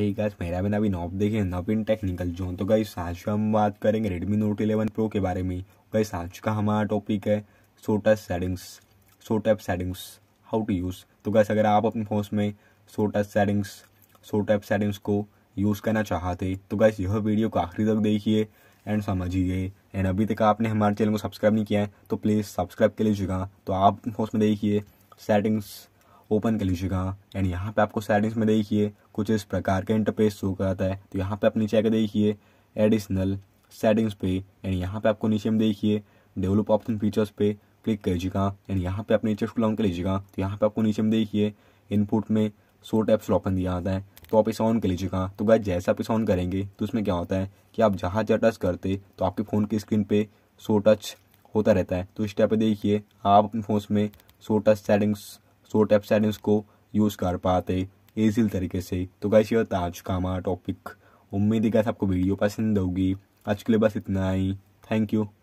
hey guys मेरा भी नवीन ऑफ देखिए नवीन टेक्निकल जोन तो गाइस आज हम बात करेंगे रेडमी नोट 11 प्रो के बारे में गाइस आज का हमारा टॉपिक है सोटा सेटिंग्स सोटा app settings how to use तो गाइस अगर आप अपने फोन में सोटा सेटिंग्स सोटा ऐप सेटिंग्स को यूज़ करना चाहते तो गाइस यह वीडियो को आखिरी तक देखिए एंड समझिए एंड अभी तक आपने हमारे चैनल को सब्सक्राइब नहीं किया है तो प्लीज़ सब्सक्राइब कर लीजिएगा तो आप फोन में देखिए सेटिंग्स ओपन कर लीजिएगा एंड यहाँ पे आपको सेटिंग्स में देखिए कुछ इस प्रकार का इंटरफेस शो कराता है तो यहाँ पे आप नीचे आकर देखिए एडिशनल सेटिंग्स पे एंड यहाँ पे आपको नीचे में देखिए डेवलप ऑप्शन फीचर्स पे क्लिक कर लीजिएगा एंड यहाँ पे आप नीचे डाउन कर लीजिएगा तो यहाँ पे आपको नीचे में देखिए इनपुट में सो टैप्स ऑप्शन दिया जाता है तो आप इसे ऑन कर लीजिएगा तो गाय जैसे आप इसे ऑन करेंगे तो उसमें क्या होता है कि आप जहाँ जहाँ टच करते तो आपके फ़ोन की स्क्रीन पे सो टच होता रहता है तो इस टाइप पे देखिए आप अपने फ़ोन में सो टच सेटिंग्स शॉर्ट एप से उसको यूज़ कर पाते ईजील तरीके से तो गाइस ये होता आज का हमारा टॉपिक उम्मीद है गाइस आपको वीडियो पसंद होगी आज के लिए बस इतना ही थैंक यू